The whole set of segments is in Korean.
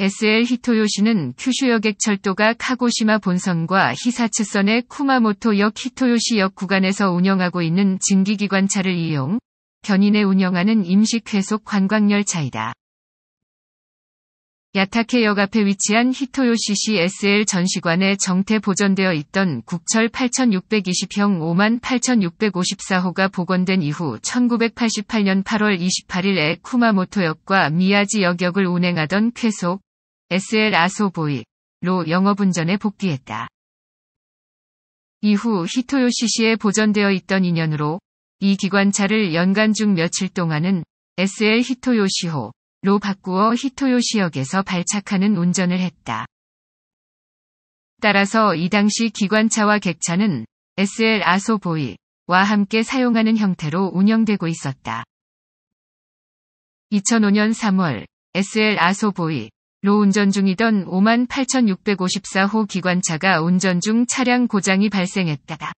SL 히토요시는 큐슈여객 철도가 카고시마 본선과 히사츠선의 쿠마모토역 히토요시역 구간에서 운영하고 있는 증기기관차를 이용, 견인해 운영하는 임식 회속 관광열차이다. 야타케역 앞에 위치한 히토요시시 SL 전시관에 정태 보존되어 있던 국철 8620형 58654호가 복원된 이후 1988년 8월 28일에 쿠마모토역과 미야지역역을 운행하던 쾌속 SL 아소보이로 영업운전에 복귀했다. 이후 히토요시시에 보존되어 있던 인연으로 이 기관차를 연간 중 며칠 동안은 SL 히토요시호로 바꾸어 히토요시역에서 발착하는 운전을 했다. 따라서 이 당시 기관차와 객차는 SL 아소보이와 함께 사용하는 형태로 운영되고 있었다. 2005년 3월 SL 아소보이 로 운전 중이던 58,654호 기관차가 운전 중 차량 고장이 발생했다가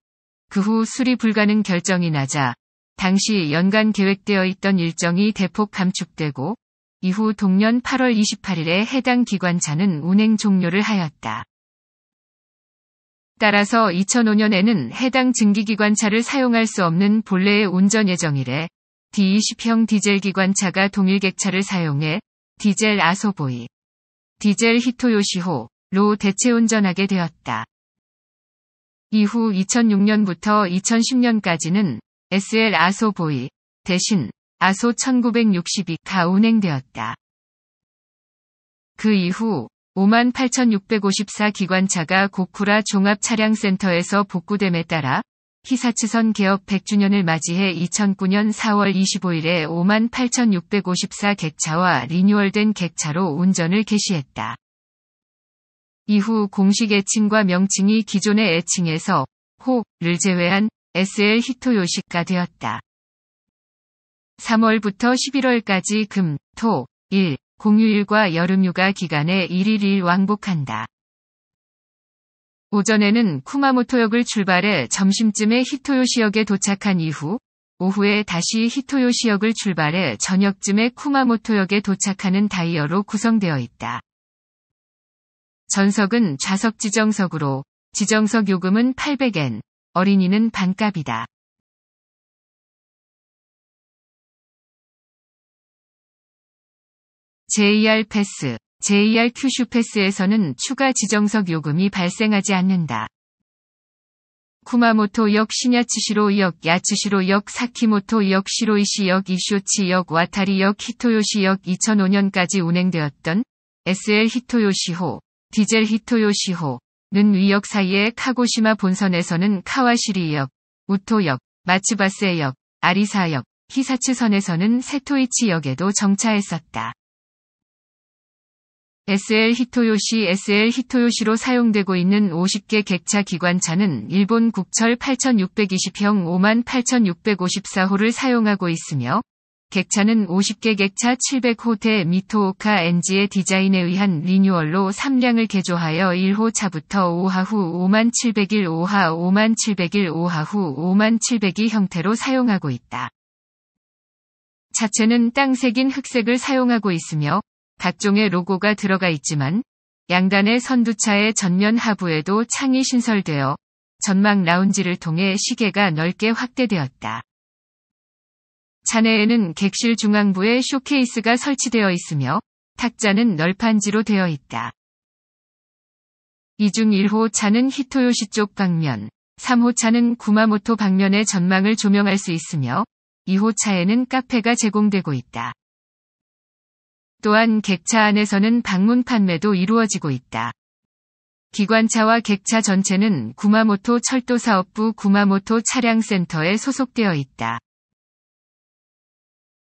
그 후 수리 불가능 결정이 나자 당시 연간 계획되어 있던 일정이 대폭 감축되고 이후 동년 8월 28일에 해당 기관차는 운행 종료를 하였다. 따라서 2005년에는 해당 증기기관차를 사용할 수 없는 본래의 운전 예정일에 D20형 디젤 기관차가 동일 객차를 사용해 디젤 아소보이 디젤 히토요시호로 대체 운전하게 되었다. 이후 2006년부터 2010년까지는 SL 아소보이 대신 아소 1962가 운행되었다. 그 이후 58,654 기관차가 고쿠라 종합차량센터에서 복구됨에 따라 히사츠선 개업 100주년을 맞이해 2009년 4월 25일에 58,654 객차와 리뉴얼된 객차로 운전을 개시했다. 이후 공식 애칭과 명칭이 기존의 애칭에서 호를 제외한 SL 히토요시가 되었다. 3월부터 11월까지 금, 토, 일 공휴일과 여름휴가 기간에 1일1 왕복한다. 오전에는 쿠마모토역을 출발해 점심쯤에 히토요시역에 도착한 이후 오후에 다시 히토요시역을 출발해 저녁쯤에 쿠마모토역에 도착하는 다이어로 구성되어 있다. 전석은 좌석 지정석으로 지정석 요금은 800엔, 어린이는 반값이다. JR 패스 JR 큐슈패스에서는 추가 지정석 요금이 발생하지 않는다. 쿠마모토역 신야츠시로역 야츠시로역 사키모토역 시로이시역 이쇼치역 와타리역 히토요시역 2005년까지 운행되었던 SL 히토요시호, 디젤 히토요시호는 위역 사이의 카고시마 본선에서는 카와시리역, 우토역, 마츠바세역, 아리사역, 히사츠선에서는 세토이치역에도 정차했었다. SL 히토요시 SL 히토요시로 사용되고 있는 50개 객차 기관차는 일본 국철 8620형 58654호를 사용하고 있으며 객차는 50개 객차 700호대 미토오카 엔지의 디자인에 의한 리뉴얼로 3량을 개조하여 1호 차부터 5하 후 5701, 5하 5701, 5하 후5702 형태로 사용하고 있다. 자체는 땅색인 흑색을 사용하고 있으며 각종의 로고가 들어가 있지만 양단의 선두차의 전면 하부에도 창이 신설되어 전망 라운지를 통해 시계가 넓게 확대되었다. 차내에는 객실 중앙부에 쇼케이스가 설치되어 있으며 탁자는 널판지로 되어 있다. 이중 1호 차는 히토요시 쪽 방면, 3호 차는 구마모토 방면의 전망을 조명할 수 있으며 2호 차에는 카페가 제공되고 있다. 또한 객차 안에서는 방문 판매도 이루어지고 있다. 기관차와 객차 전체는 구마모토 철도사업부 구마모토 차량센터에 소속되어 있다.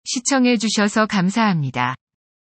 시청해주셔서 감사합니다.